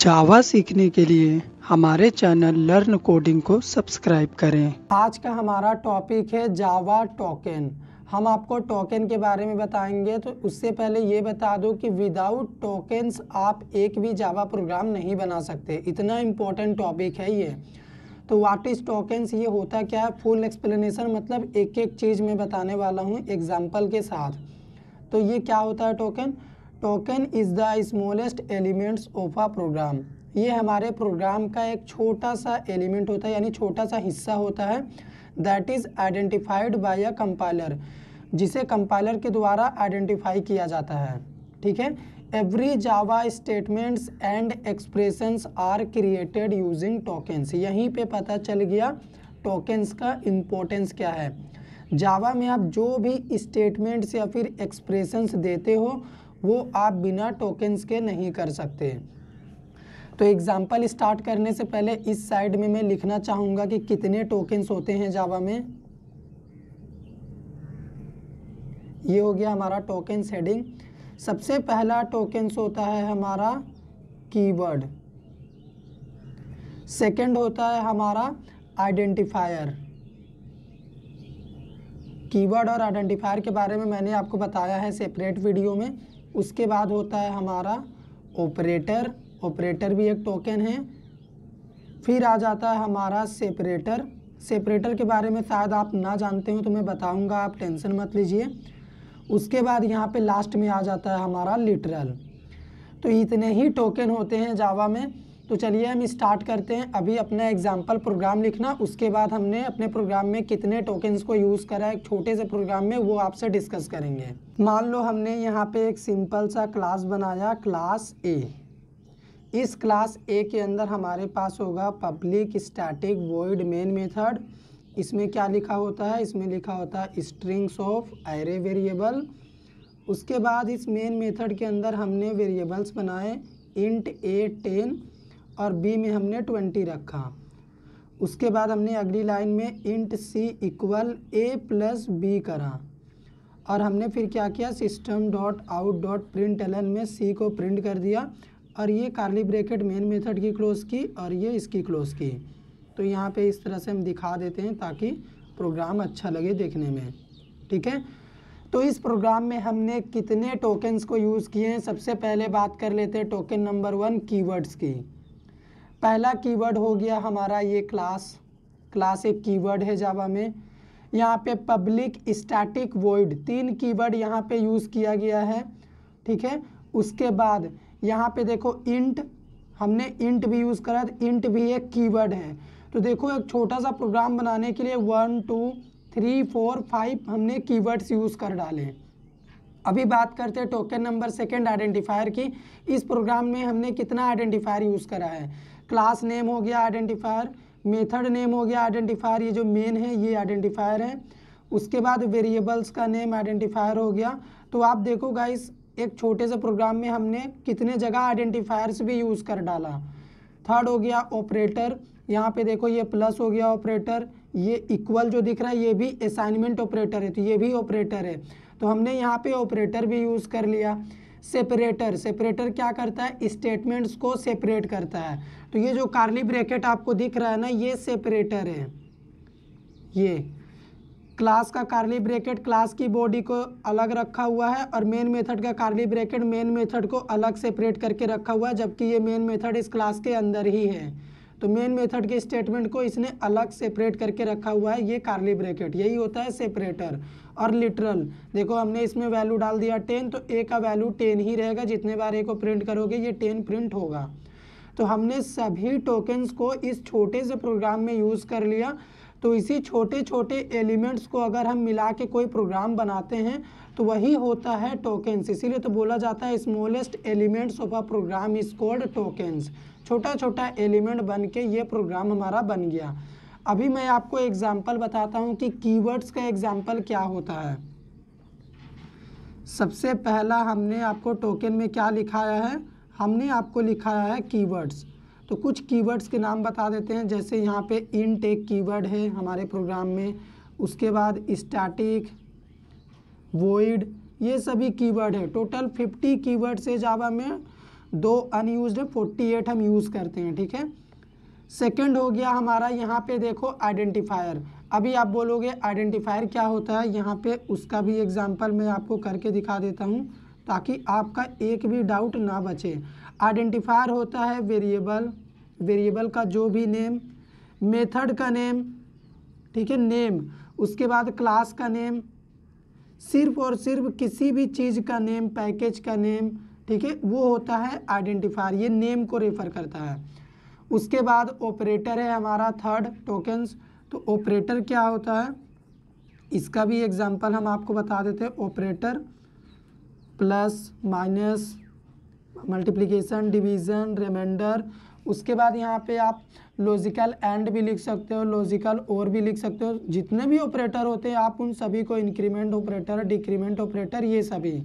जावा सीखने के लिए हमारे चैनल लर्न कोडिंग को सब्सक्राइब करें आज का हमारा टॉपिक है जावा टोकन हम आपको टोकन के बारे में बताएंगे तो उससे पहले ये बता दो कि विदाउट टोकन्स आप एक भी जावा प्रोग्राम नहीं बना सकते इतना इम्पोर्टेंट टॉपिक है ये तो वाट इज़ टोकन्स ये होता क्या है फुल एक्सप्लेनेशन मतलब एक एक चीज़ में बताने वाला हूँ एग्जाम्पल के साथ तो ये क्या होता है token token is the smallest elements of a program ये हमारे प्रोग्राम का एक छोटा सा एलिमेंट होता है यानी छोटा सा हिस्सा होता है that is identified by a compiler जिसे कंपाइलर के द्वारा आइडेंटिफाई किया जाता है ठीक है every Java statements and expressions are created using tokens यहीं पे पता चल गया टोकन्स का इम्पोर्टेंस क्या है जावा में आप जो भी स्टेटमेंट्स या फिर एक्सप्रेशंस देते हो वो आप बिना टोकन्स के नहीं कर सकते तो एग्ज़ाम्पल स्टार्ट करने से पहले इस साइड में मैं लिखना चाहूँगा कि कितने टोकन्स होते हैं जावा में ये हो गया हमारा टोकन्स हेडिंग सबसे पहला टोकन्स होता है हमारा कीवर्ड सेकंड होता है हमारा आइडेंटिफायर कीवर्ड और आइडेंटिफायर के बारे में मैंने आपको बताया है सेपरेट वीडियो में उसके बाद होता है हमारा ऑपरेटर ऑपरेटर भी एक टोकन है फिर आ जाता है हमारा सेपरेटर सेपरेटर के बारे में शायद आप ना जानते हो तो मैं बताऊंगा आप टेंशन मत लीजिए उसके बाद यहाँ पे लास्ट में आ जाता है हमारा लिटरल तो इतने ही टोकन होते हैं जावा में तो चलिए हम स्टार्ट करते हैं अभी अपना एग्जाम्पल प्रोग्राम लिखना उसके बाद हमने अपने प्रोग्राम में कितने टोकन्स को यूज़ करा है छोटे से प्रोग्राम में वो आपसे डिस्कस करेंगे मान लो हमने यहाँ पे एक सिंपल सा क्लास बनाया क्लास ए इस क्लास ए के अंदर हमारे पास होगा public static void main method इसमें क्या लिखा होता है इसमें लिखा होता है स्ट्रिंग्स ऑफ एरे वेरिएबल उसके बाद इस मेन मेथड के अंदर हमने वेरिएबल्स बनाए इंट ए टेन और बी में हमने ट्वेंटी रखा उसके बाद हमने अगली लाइन में int C equal A plus B करा और हमने फिर क्या किया system dot out dot print L में सी को प्रिंट कर दिया और ये कार्ली ब्रेकेट मेन मेथड की क्लोज़ की और ये इसकी क्लोज़ की तो यहाँ पे इस तरह से हम दिखा देते हैं ताकि प्रोग्राम अच्छा लगे देखने में ठीक है तो इस प्रोग्राम में हमने कितने टोकन्स को यूज़ किए हैं सबसे पहले बात कर लेते हैं टोकन नंबर वन कीवर्ड्स की पहला कीवर्ड हो गया हमारा ये क्लास क्लास एक कीवर्ड है जावा में यहाँ पे पब्लिक स्टैटिक वॉइड तीन कीवर्ड यहाँ पर यूज़ किया गया है ठीक है उसके बाद यहाँ पे देखो इंट हमने इंट भी यूज़ करा इंट भी एक कीवर्ड है तो देखो एक छोटा सा प्रोग्राम बनाने के लिए one two three four five हमने कीवर्ड्स यूज़ कर डाले अभी बात करते हैं टोकन नंबर सेकंड आइडेंटिफायर की इस प्रोग्राम में हमने कितना आइडेंटिफायर यूज़ करा है क्लास नेम हो गया आइडेंटिफायर मेथड नेम हो गया आइडेंटिफायर ये जो मेन है ये आइडेंटिफायर है उसके बाद वेरिएबल्स का नेम आइडेंटिफायर हो गया तो आप देखो गाइस एक छोटे से प्रोग्राम में हमने कितने जगह आइडेंटिफायर्स भी यूज़ कर डाला थर्ड हो गया ऑपरेटर यहाँ पे देखो ये प्लस हो गया ऑपरेटर ये इक्वल जो दिख रहा है ये भी असाइनमेंट ऑपरेटर है तो ये भी ऑपरेटर है तो हमने यहाँ पे ऑपरेटर भी यूज़ कर लिया सेपरेटर सेपरेटर क्या करता है स्टेटमेंट्स को सेपरेट करता है तो ये जो कार्ली ब्रैकेट आपको दिख रहा है ना ये सेपरेटर है ये क्लास का कार्ली ब्रैकेट क्लास की बॉडी को अलग रखा हुआ है और मेन मेथड का कार्ली ब्रैकेट मेन मेथड को अलग सेपरेट करके रखा हुआ है जबकि ये मेन मेथड इस क्लास के अंदर ही है तो मेन मेथड के स्टेटमेंट को इसने अलग सेपरेट करके रखा हुआ है ये कार्ली ब्रैकेट यही होता है सेपरेटर और लिटरल देखो हमने इसमें वैल्यू डाल दिया टेन तो ए का वैल्यू टेन ही रहेगा जितने बार ए को प्रिंट करोगे ये टेन प्रिंट होगा तो हमने सभी टोकन्स को इस छोटे से प्रोग्राम में यूज़ कर लिया तो इसी छोटे छोटे एलिमेंट्स को अगर हम मिला के कोई प्रोग्राम बनाते हैं तो वही होता है टोकेंस इसीलिए तो बोला जाता है smallest elements of a program is called tokens छोटा छोटा एलिमेंट बन के ये प्रोग्राम हमारा बन गया अभी मैं आपको एग्ज़ाम्पल बताता हूँ कि कीवर्ड्स का एग्ज़ाम्पल क्या होता है सबसे पहला हमने आपको टोकन में क्या लिखाया है हमने आपको लिखा है कीवर्ड्स तो कुछ कीवर्ड्स के नाम बता देते हैं जैसे यहाँ पे इनटेक कीवर्ड है हमारे प्रोग्राम में उसके बाद स्टैटिक वोइड ये सभी कीवर्ड है टोटल 50 कीवर्ड्स है जावा में दो अनयूज है 48 हम यूज़ करते हैं ठीक है सेकंड हो गया हमारा यहाँ पे देखो आइडेंटिफायर अभी आप बोलोगे आइडेंटिफायर क्या होता है यहाँ पे उसका भी एग्जांपल मैं आपको करके दिखा देता हूँ ताकि आपका एक भी डाउट ना बचे आइडेंटिफायर होता है वेरिएबल वेरिएबल का जो भी नेम मेथड का नेम ठीक है नेम उसके बाद क्लास का नेम सिर्फ और सिर्फ किसी भी चीज़ का नेम पैकेज का नेम ठीक है वो होता है आइडेंटिफायर ये नेम को रेफ़र करता है उसके बाद ऑपरेटर है हमारा थर्ड टोकन्स तो ऑपरेटर क्या होता है इसका भी एग्जांपल हम आपको बता देते हैं operator plus minus multiplication division reminder उसके बाद यहाँ पे आप लॉजिकल एंड भी लिख सकते हो लॉजिकल और भी लिख सकते हो जितने भी ऑपरेटर होते हैं आप उन सभी को इंक्रीमेंट ऑपरेटर डिक्रीमेंट ऑपरेटर ये सभी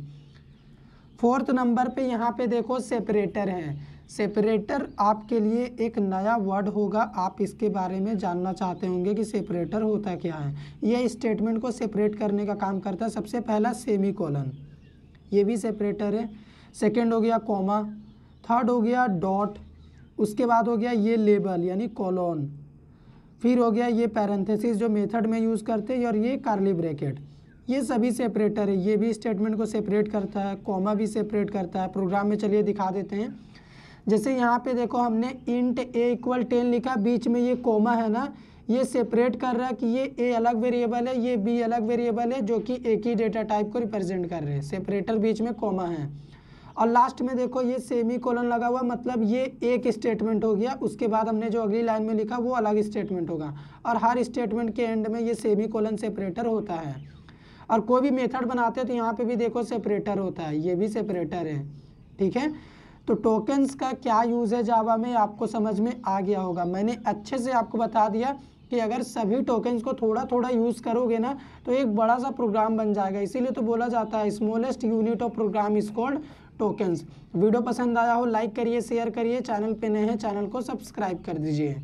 फोर्थ नंबर पे यहाँ पे देखो सेपरेटर है सेपरेटर आपके लिए एक नया वर्ड होगा आप इसके बारे में जानना चाहते होंगे कि सेपरेटर होता क्या है यह स्टेटमेंट को सेपरेट करने का काम करता है सबसे पहला सेमी कॉलन ये भी सेपरेटर है सेकेंड हो गया कॉमा थर्ड हो गया डॉट उसके बाद हो गया ये लेबल यानी कॉलोन फिर हो गया ये पैरेंथेसिस जो मेथड में यूज़ करते हैं और ये कार्ली ब्रैकेट ये सभी सेपरेटर है ये भी स्टेटमेंट को सेपरेट करता है कॉमा भी सेपरेट करता है प्रोग्राम में चलिए दिखा देते हैं जैसे यहाँ पे देखो हमने इंट ए इक्वल टेन लिखा बीच में ये कॉमा है ना ये सेपरेट कर रहा है कि ये ए अलग वेरिएबल है ये बी अलग वेरिएबल है जो कि एक ही डेटा टाइप को रिप्रेजेंट कर रहे हैं सेपरेटर बीच में कॉमा है और लास्ट में देखो ये सेमी कोलन लगा हुआ मतलब ये एक स्टेटमेंट हो गया उसके बाद हमने जो अगली लाइन में लिखा वो अलग स्टेटमेंट होगा और हर स्टेटमेंट के एंड में ये सेमी कोलन सेपरेटर होता है और कोई भी मेथड बनाते हैं तो यहाँ पे भी देखो सेपरेटर होता है ये भी सेपरेटर है ठीक है तो टोकन्स का क्या यूज़ है जावा में आपको समझ में आ गया होगा मैंने अच्छे से आपको बता दिया कि अगर सभी टोकन्स को थोड़ा थोड़ा यूज़ करोगे ना तो एक बड़ा सा प्रोग्राम बन जाएगा इसीलिए तो बोला जाता है smallest unit of program is called tokens video पसंद आया हो लाइक करिए शेयर करिए चैनल पे नए हैं चैनल को सब्सक्राइब कर दीजिए